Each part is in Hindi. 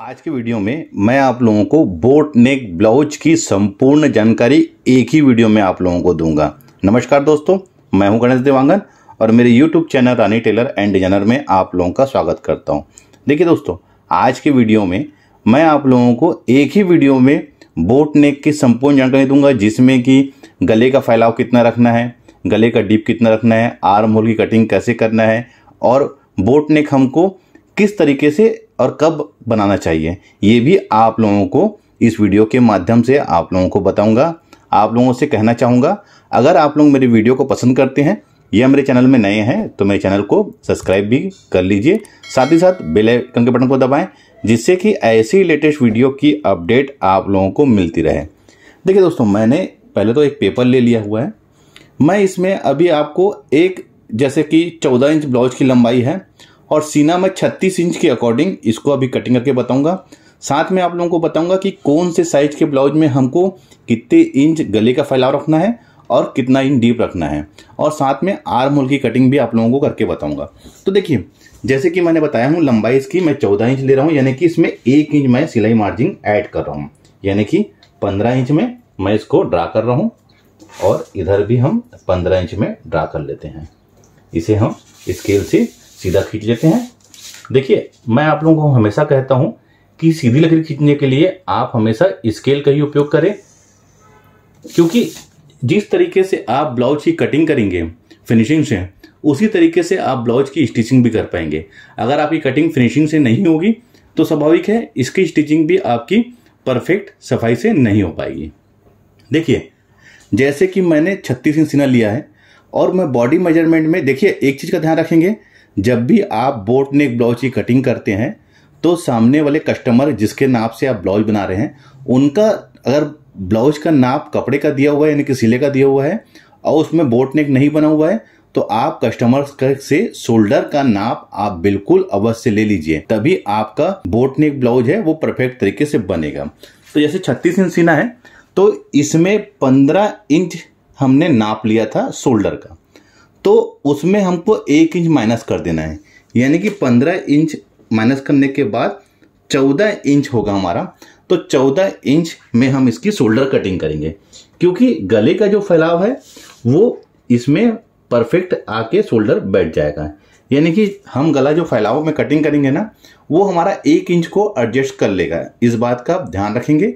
आज के वीडियो में मैं आप लोगों को बोट नेक ब्लाउज की संपूर्ण जानकारी एक ही वीडियो में आप लोगों को दूंगा नमस्कार दोस्तों मैं हूं गणेश देवांगन और मेरे YouTube channel Rani tailor and designer में आप लोगों का स्वागत करता हूं देखिए दोस्तों आज के वीडियो में मैं आप लोगों को एक ही वीडियो में बोट नेक की संपूर्ण जानकारी दूंगा जिसमें कि गले का फैलाव कितना रखना है गले का डीप कितना रखना है आर्म होल की कटिंग कैसे करना है और बोट नेक हमको किस तरीके से और कब बनाना चाहिए ये भी आप लोगों को इस वीडियो के माध्यम से आप लोगों को बताऊंगा आप लोगों से कहना चाहूँगा अगर आप लोग मेरी वीडियो को पसंद करते हैं या मेरे चैनल में नए हैं तो मेरे चैनल को सब्सक्राइब भी कर लीजिए साथ ही साथ बेल आइकन के बटन को दबाएं जिससे कि ऐसी लेटेस्ट वीडियो की अपडेट आप लोगों को मिलती रहे देखिए दोस्तों मैंने पहले तो एक पेपर ले लिया हुआ है मैं इसमें अभी आपको एक जैसे कि चौदह इंच ब्लाउज की लंबाई है और सीना में 36 इंच के अकॉर्डिंग इसको अभी कटिंग करके बताऊंगा साथ में आप लोगों को बताऊंगा कि कौन से साइज के ब्लाउज में हमको कितने इंच गले का फैलाव रखना है और कितना इंच डीप रखना है और साथ में आर्म होल की कटिंग भी आप लोगों को करके बताऊंगा तो देखिए जैसे कि मैंने बताया हूँ लंबाई इसकी मैं चौदह इंच ले रहा हूँ यानी कि इसमें एक इंच मैं सिलाई मार्जिन ऐड कर रहा हूँ यानी कि पंद्रह इंच में मैं इसको ड्रा कर रहा हूँ और इधर भी हम पंद्रह इंच में ड्रा कर लेते हैं इसे हम स्केल से सीधा खींच लेते हैं देखिए मैं आप लोगों को हमेशा कहता हूं कि सीधी लकड़ी खींचने के लिए आप हमेशा स्केल का ही उपयोग करें क्योंकि जिस तरीके से आप ब्लाउज की कटिंग करेंगे फिनिशिंग से उसी तरीके से आप ब्लाउज की स्टिचिंग भी कर पाएंगे अगर आपकी कटिंग फिनिशिंग से नहीं होगी तो स्वाभाविक है इसकी स्टिचिंग भी आपकी परफेक्ट सफाई से नहीं हो पाएगी देखिए जैसे कि मैंने छत्तीस इंच सीना लिया है और मैं बॉडी मेजरमेंट में देखिए एक चीज़ का ध्यान रखेंगे जब भी आप बोट नेक ब्लाउज की कटिंग करते हैं तो सामने वाले कस्टमर जिसके नाप से आप ब्लाउज बना रहे हैं उनका अगर ब्लाउज का नाप कपड़े का दिया हुआ है यानी कि सिले का दिया हुआ है और उसमें बोट नेक नहीं बना हुआ है तो आप कस्टमर से शोल्डर का नाप आप बिल्कुल अवश्य ले लीजिए तभी आपका बोट नेक ब्लाउज है वो परफेक्ट तरीके से बनेगा तो जैसे छत्तीस इंच सीना है तो इसमें पंद्रह इंच हमने नाप लिया था शोल्डर का तो उसमें हमको एक इंच माइनस कर देना है यानी कि पंद्रह इंच माइनस करने के बाद चौदह इंच होगा हमारा तो चौदह इंच में हम इसकी शोल्डर कटिंग करेंगे क्योंकि गले का जो फैलाव है वो इसमें परफेक्ट आके शोल्डर बैठ जाएगा यानी कि हम गला जो फैलाव में कटिंग करेंगे ना वो हमारा एक इंच को एडजस्ट कर लेगा इस बात का आप ध्यान रखेंगे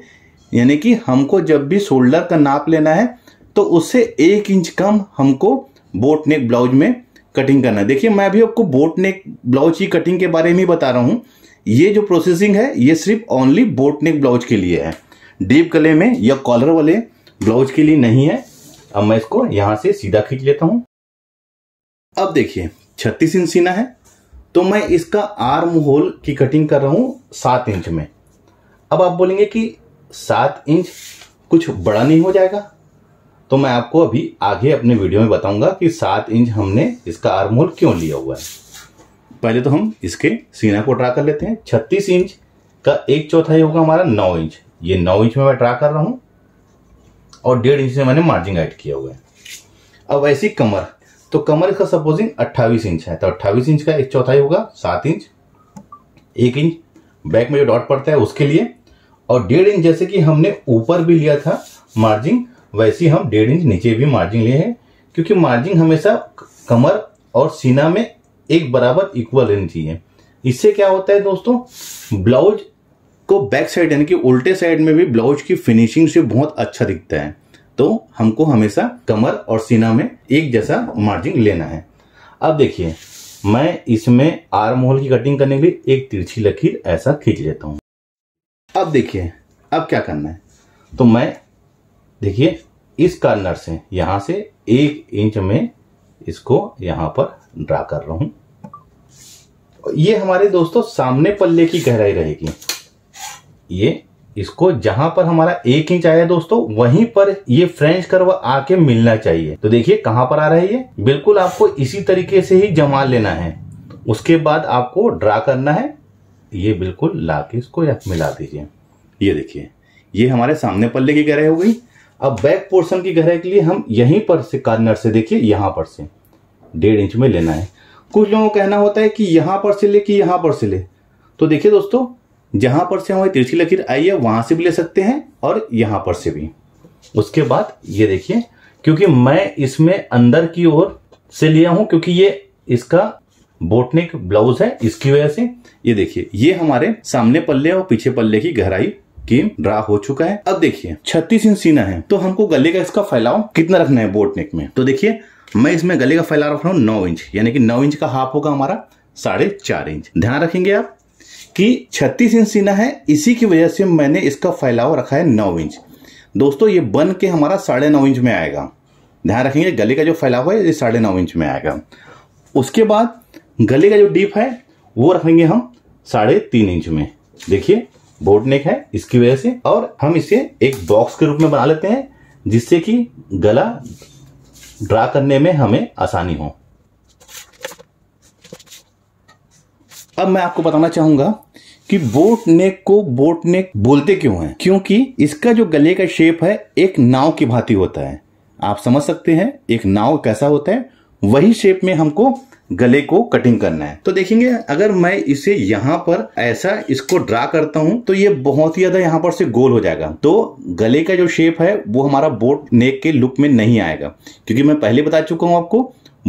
यानी कि हमको जब भी शोल्डर का नाप लेना है तो उससे एक इंच कम हमको बोट नेक ब्लाउज में कटिंग करना है देखिए मैं अभी आपको बोट नेक ब्लाउज की कटिंग के बारे में ही बता रहा हूँ ये जो प्रोसेसिंग है ये सिर्फ ओनली बोट नेक ब्लाउज के लिए है डीप गले में या कॉलर वाले ब्लाउज के लिए नहीं है अब मैं इसको यहाँ से सीधा खींच लेता हूँ अब देखिए छत्तीस इंच सीना है तो मैं इसका आर्म होल की कटिंग कर रहा हूँ सात इंच में अब आप बोलेंगे कि सात इंच कुछ बड़ा नहीं हो जाएगा तो मैं आपको अभी आगे अपने वीडियो में बताऊंगा कि सात इंच हमने इसका आर्म होल क्यों लिया हुआ है पहले तो हम इसके सीना को ड्रा कर लेते हैं छत्तीस इंच का एक चौथाई होगा हमारा नौ इंच ये नौ इंच में मैं ड्रा कर रहा हूँ और डेढ़ इंच से मैंने मार्जिन ऐड किया हुआ है अब ऐसी कमर तो कमर का सपोजिंग अट्ठावीस इंच है तो अट्ठावीस इंच का एक चौथाई होगा सात इंच एक इंच बैक में जो डॉट पड़ता है उसके लिए और डेढ़ इंच जैसे कि हमने ऊपर भी लिया था मार्जिंग वैसे हम डेढ़ इंच नीचे भी मार्जिन लिए हैं क्योंकि मार्जिन हमेशा कमर और सीना में एक बराबर इक्वल रहनी चाहिए इससे क्या होता है दोस्तों ब्लाउज को बैक साइड यानी कि उल्टे साइड में भी ब्लाउज की फिनिशिंग से बहुत अच्छा दिखता है तो हमको हमेशा कमर और सीना में एक जैसा मार्जिन लेना है अब देखिए मैं इसमें आर मोहल की कटिंग करने के लिए एक तिरछी लकीर ऐसा खींच लेता हूं अब देखिए अब क्या करना है तो मैं देखिए इस कार्नर से यहां से एक इंच में इसको यहां पर ड्रा कर रहा हूं ये हमारे दोस्तों सामने पल्ले की गहराई रहेगी ये इसको जहां पर हमारा एक इंच आया दोस्तों वहीं पर ये फ्रेंच कर्व आके मिलना चाहिए तो देखिए कहां पर आ रहा है ये बिल्कुल आपको इसी तरीके से ही जमा लेना है उसके बाद आपको ड्रा करना है ये बिल्कुल लाके इसको मिला दीजिए ये देखिए ये हमारे सामने पल्ले की गहराई हो गई अब बैक पोर्शन की गहराई के लिए हम यहीं पर से कार्नर से देखिए यहां पर से डेढ़ इंच में लेना है कुछ लोगों का कहना होता है कि यहां पर से ले कि यहां पर से ले तो देखिए दोस्तों जहां पर से हमारी तिरछी लकीर आई है वहां से भी ले सकते हैं और यहां पर से भी उसके बाद ये देखिए क्योंकि मैं इसमें अंदर की ओर से लिया हूं क्योंकि ये इसका बोटनिक ब्लाउज है इसकी वजह से ये देखिए ये हमारे सामने पल्ले और पीछे पल्ले की गहराई गेम ड्रा हो चुका है अब देखिए छत्तीस इंच सीना है तो हमको गले का इसका फैलाव कितना रखना है बोट नेक में तो देखिए मैं इसमें गले का फैलाव रख रहा हूँ नौ इंच यानी कि नौ इंच का हाफ होगा हमारा साढ़े चार इंच ध्यान रखेंगे आप कि 36 इंच सीना है इसी की वजह से मैंने इसका फैलाव रखा है नौ इंच दोस्तों ये बन के हमारा साढ़े नौ इंच में आएगा ध्यान रखेंगे गले का जो फैलाव है ये साढ़े नौ इंच में आएगा उसके बाद गले का जो डीप है वो रखेंगे हम साढ़े तीन इंच में देखिए बोर्ड नेक है इसकी वजह से और हम इसे एक बॉक्स के रूप में बना लेते हैं जिससे कि गला ड्रा करने में हमें आसानी हो अब मैं आपको बताना चाहूंगा कि बोट नेक को बोट नेक बोलते क्यों हैं क्योंकि इसका जो गले का शेप है एक नाव की भांति होता है आप समझ सकते हैं एक नाव कैसा होता है वही शेप में हमको गले को कटिंग करना है तो देखेंगे अगर मैं इसे यहाँ पर ऐसा इसको ड्रा करता हूँ तो ये बहुत ही ज्यादा यहाँ पर से गोल हो जाएगा तो गले का जो शेप है वो हमारा बोट नेक के लुक में नहीं आएगा क्योंकि मैं पहले बता चुका हूँ आपको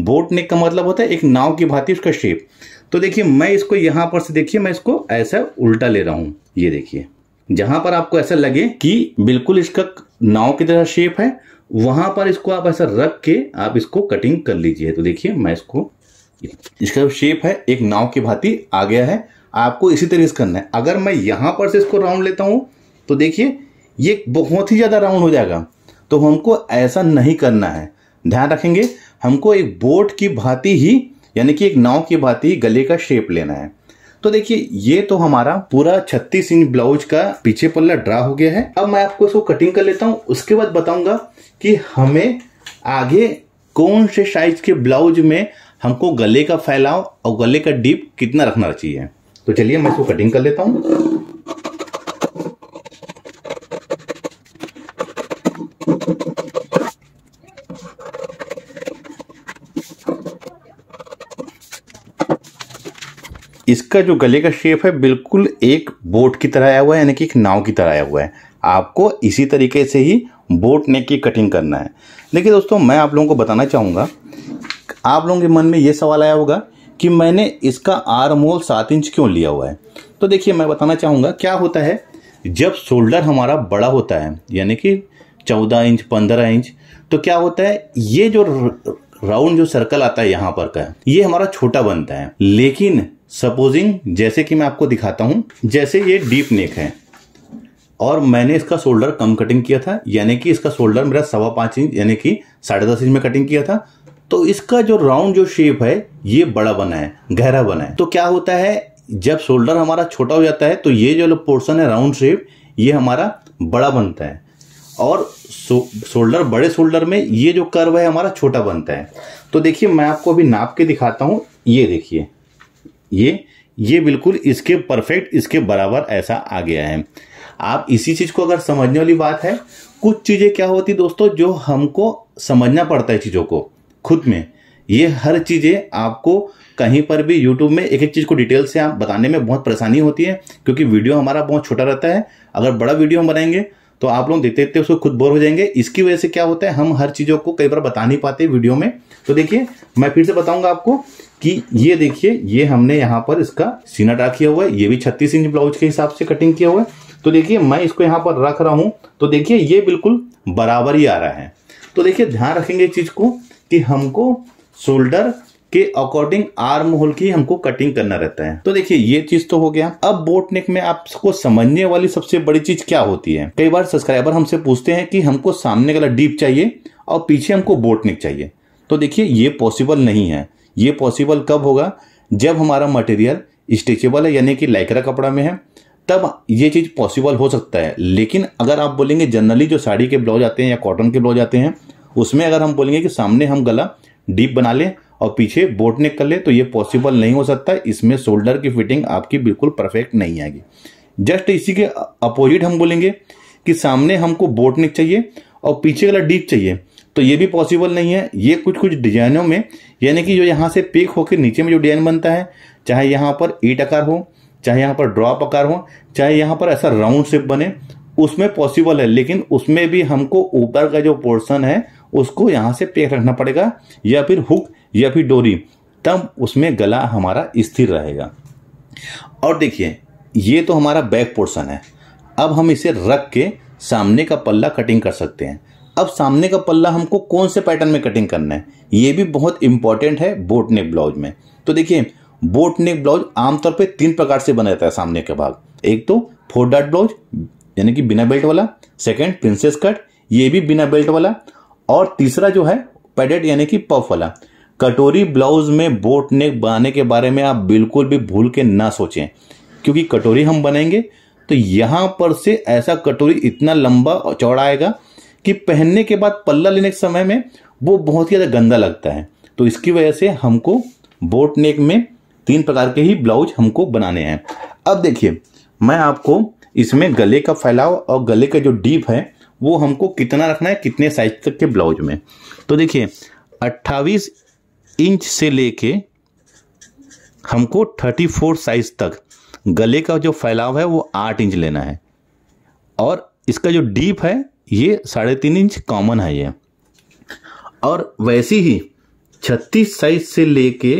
बोट नेक का मतलब होता है एक नाव की भांति उसका शेप तो देखिए मैं इसको यहाँ पर से देखिए मैं इसको ऐसा उल्टा ले रहा हूँ ये देखिए जहां पर आपको ऐसा लगे कि बिल्कुल इसका नाव की तरह शेप है वहां पर इसको आप ऐसा रख के आप इसको कटिंग कर लीजिए तो देखिए मैं इसको इसका जो शेप है एक नाव की भांति आ गया है आपको इसी तरीके से करना है अगर मैं यहां पर से इसको राउंड लेता हूँ तो देखिए ये बहुत ही ज़्यादा राउंड हो जाएगा तो हमको ऐसा नहीं करना है ध्यान रखेंगे हमको एक बोट की भांति ही यानी कि एक नाव की भांति गले का शेप लेना है तो देखिए ये तो हमारा पूरा 36 इंच ब्लाउज का पीछे पल्ला ड्रा हो गया है अब मैं आपको इसको कटिंग कर लेता हूं उसके बाद बताऊंगा कि हमें आगे कौन से साइज के ब्लाउज में हमको गले का फैलाव और गले का डीप कितना रखना चाहिए तो चलिए मैं इसको कटिंग कर लेता हूँ इसका जो गले का शेप है बिल्कुल एक बोट की तरह आया हुआ है यानी कि एक नाव की तरह आया हुआ है आपको इसी तरीके से ही बोट नेक की कटिंग करना है देखिए दोस्तों मैं आप लोगों को बताना चाहूँगा आप लोगों के मन में ये सवाल आया होगा कि मैंने इसका आर्म होल सात इंच क्यों लिया हुआ है तो देखिए मैं बताना चाहूँगा क्या होता है जब शोल्डर हमारा बड़ा होता है यानी कि चौदह इंच पंद्रह इंच तो क्या होता है ये जो राउंड जो सर्कल आता है यहाँ पर का ये हमारा छोटा बनता है लेकिन सपोजिंग जैसे कि मैं आपको दिखाता हूँ जैसे ये डीप नेक है और मैंने इसका शोल्डर कम कटिंग किया था यानी कि इसका शोल्डर मेरा सवा पाँच इंच यानी कि साढ़े दस इंच में कटिंग किया था तो इसका जो राउंड जो शेप है ये बड़ा बना है गहरा बना है तो क्या होता है जब शोल्डर हमारा छोटा हो जाता है तो ये जो पोर्सन है राउंड शेप ये हमारा बड़ा बनता है और शोल्डर बड़े शोल्डर में ये जो कर्व है हमारा छोटा बनता है तो देखिए मैं आपको अभी नाप के दिखाता हूँ ये देखिए ये ये बिल्कुल इसके परफेक्ट इसके बराबर ऐसा आ गया है आप इसी चीज़ को अगर समझने वाली बात है कुछ चीज़ें क्या होती दोस्तों जो हमको समझना पड़ता है चीज़ों को खुद में ये हर चीज़ें आपको कहीं पर भी यूट्यूब में एक एक चीज़ को डिटेल से आप बताने में बहुत परेशानी होती है क्योंकि वीडियो हमारा बहुत छोटा रहता है अगर बड़ा वीडियो हम बनाएंगे तो आप लोग देखते देखते उसको खुद बोर हो जाएंगे इसकी वजह से क्या होता है हम हर चीज़ों को कई बार बता नहीं पाते वीडियो में तो देखिए मैं फिर से बताऊंगा आपको कि ये देखिए ये हमने यहाँ पर इसका सीना डा किया हुआ है ये भी छत्तीस इंच ब्लाउज के हिसाब से कटिंग किया हुआ है तो देखिए मैं इसको यहाँ पर रख रहा हूँ तो देखिए ये बिल्कुल बराबर ही आ रहा है तो देखिए ध्यान रखेंगे चीज़ को कि हमको शोल्डर के अकॉर्डिंग आर्म होल की हमको कटिंग करना रहता है तो देखिए ये चीज तो हो गया अब बोट नेक में आपको समझने वाली सबसे बड़ी चीज क्या होती है कई बार सब्सक्राइबर हमसे पूछते हैं कि हमको सामने वाला डीप चाहिए और पीछे हमको बोट नेक चाहिए तो देखिए ये पॉसिबल नहीं है ये पॉसिबल कब होगा जब हमारा मटेरियल स्ट्रेचेबल है यानी कि लाइकरा कपड़ा में है तब ये चीज़ पॉसिबल हो सकता है लेकिन अगर आप बोलेंगे जनरली जो साड़ी के ब्लाउज आते हैं या कॉटन के ब्लाउज आते हैं उसमें अगर हम बोलेंगे कि सामने हम गला डीप बना लें और पीछे बोट नेक कर ले तो ये पॉसिबल नहीं हो सकता इसमें शोल्डर की फिटिंग आपकी बिल्कुल परफेक्ट नहीं आएगी जस्ट इसी के अपोजिट हम बोलेंगे कि सामने हमको बोट नेक चाहिए और पीछे गला डीप चाहिए तो ये भी पॉसिबल नहीं है ये कुछ कुछ डिजाइनों में यानी कि जो यहाँ से पेक होकर नीचे में जो डिजाइन बनता है चाहे यहाँ पर ईट आकार हो चाहे यहाँ पर ड्रॉप आकार हो चाहे यहाँ पर ऐसा राउंड शेप बने उसमें पॉसिबल है लेकिन उसमें भी हमको ऊपर का जो पोर्शन है उसको यहाँ से पेक रखना पड़ेगा या फिर हुक या फिर डोरी तब उसमें गला हमारा स्थिर रहेगा और देखिए ये तो हमारा बैक पोर्शन है अब हम इसे रख के सामने का पल्ला कटिंग कर सकते हैं अब सामने का पल्ला हमको कौन से पैटर्न में कटिंग करना है ये भी बहुत इंपॉर्टेंट है बोटनेक ब्लाउज में तो देखिए बोट नेक ब्लाउज आमतौर पे तीन प्रकार से बना रहता है सामने का भाग एक तो फोर डाट ब्लाउज यानी कि बिना बेल्ट वाला सेकंड प्रिंसेस कट ये भी बिना बेल्ट वाला और तीसरा जो है पेडेट यानी कि पफ वाला कटोरी ब्लाउज में बोट नेक बनाने के बारे में आप बिल्कुल भी भूल के ना सोचें क्योंकि कटोरी हम बनाएंगे तो यहाँ पर से ऐसा कटोरी इतना लंबा और चौड़ा आएगा कि पहनने के बाद पल्ला लेने के समय में वो बहुत ही ज़्यादा गंदा लगता है तो इसकी वजह से हमको बोट नेक में तीन प्रकार के ही ब्लाउज हमको बनाने हैं अब देखिए मैं आपको इसमें गले का फैलाव और गले का जो डीप है वो हमको कितना रखना है कितने साइज तक के ब्लाउज में तो देखिए 28 इंच से लेके हमको 34 साइज तक गले का जो फैलाव है वो आठ इंच लेना है और इसका जो डीप है ये साढ़े तीन इंच कॉमन है ये और वैसी ही छत्तीस साइज से लेके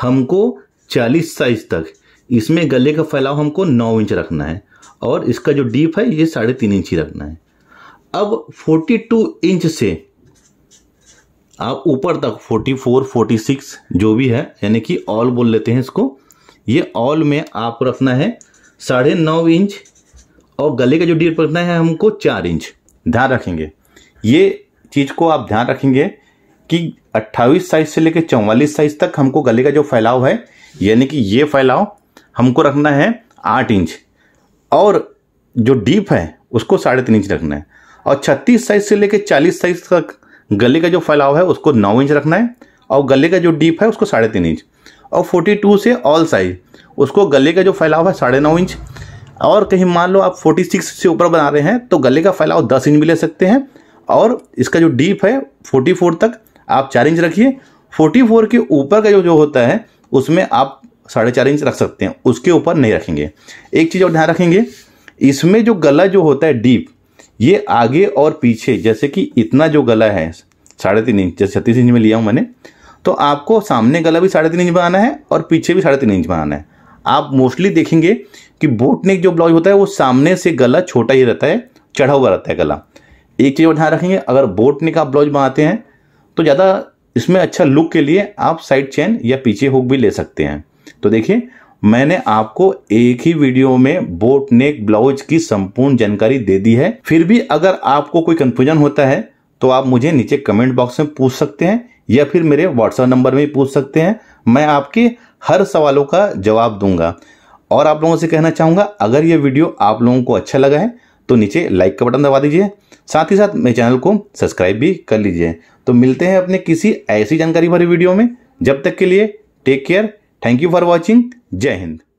हमको चालीस साइज तक इसमें गले का फैलाव हमको नौ इंच रखना है और इसका जो डीप है ये साढ़े तीन इंच ही रखना है अब फोर्टी टू इंच से आप ऊपर तक फोर्टी फोर फोर्टी सिक्स जो भी है यानी कि ऑल बोल लेते हैं इसको ये ऑल में आप रखना है साढ़े नौ इंच और गले का जो डीप रखना है हमको चार इंच ध्यान रखेंगे ये चीज़ को आप ध्यान रखेंगे कि अट्ठाईस साइज से लेकर चौवालीस साइज तक हमको गले का जो फैलाव है यानी कि ये फैलाव हमको रखना है आठ इंच और जो डीप है उसको साढ़े तीन इंच रखना है और छत्तीस साइज से लेकर चालीस साइज तक गले का जो फैलाव है उसको नौ इंच रखना है और गले का जो डीप है उसको साढ़े तीन इंच और फोर्टी टू से ऑल साइज उसको गले का जो फैलाव है साढ़े नौ इंच और कहीं मान लो आप फोर्टी सिक्स से ऊपर बना रहे हैं तो गले का फैलाव दस इंच भी ले सकते हैं और इसका जो डीप है फोर्टी फोर तक आप चार इंच रखिए फोर्टी फोर के ऊपर का जो जो होता है उसमें आप साढ़े चार इंच रख सकते हैं उसके ऊपर नहीं रखेंगे एक चीज़ और ध्यान रखेंगे इसमें जो गला जो होता है डीप ये आगे और पीछे जैसे कि इतना जो गला है साढ़े तीन इंच जैसे छत्तीस इंच में लिया हूँ मैंने तो आपको सामने गला भी साढ़े तीन इंच बनाना है और पीछे भी साढ़े तीन इंच बनाना है आप मोस्टली देखेंगे कि बोट नेक जो ब्लाउज होता है वो सामने से गला छोटा ही रहता है चढ़ा हुआ रहता है गला एक चीज़ और ध्यान रखेंगे अगर बोट नेक आप ब्लाउज बनाते हैं तो ज़्यादा इसमें अच्छा लुक के लिए आप साइड चेन या पीछे हुक भी ले सकते हैं तो देखिए मैंने आपको एक ही वीडियो में बोट नेक ब्लाउज की संपूर्ण जानकारी दे दी है फिर भी अगर आपको कोई कंफ्यूजन होता है तो आप मुझे नीचे कमेंट बॉक्स में पूछ सकते हैं या फिर मेरे व्हाट्सएप नंबर में पूछ सकते हैं मैं आपके हर सवालों का जवाब दूंगा और आप लोगों से कहना चाहूंगा अगर ये वीडियो आप लोगों को अच्छा लगा है तो नीचे लाइक का बटन दबा दीजिए साथ ही साथ मेरे चैनल को सब्सक्राइब भी कर लीजिए तो मिलते हैं अपने किसी ऐसी जानकारी भरी वीडियो में जब तक के लिए take care thank you for watching Jai Hind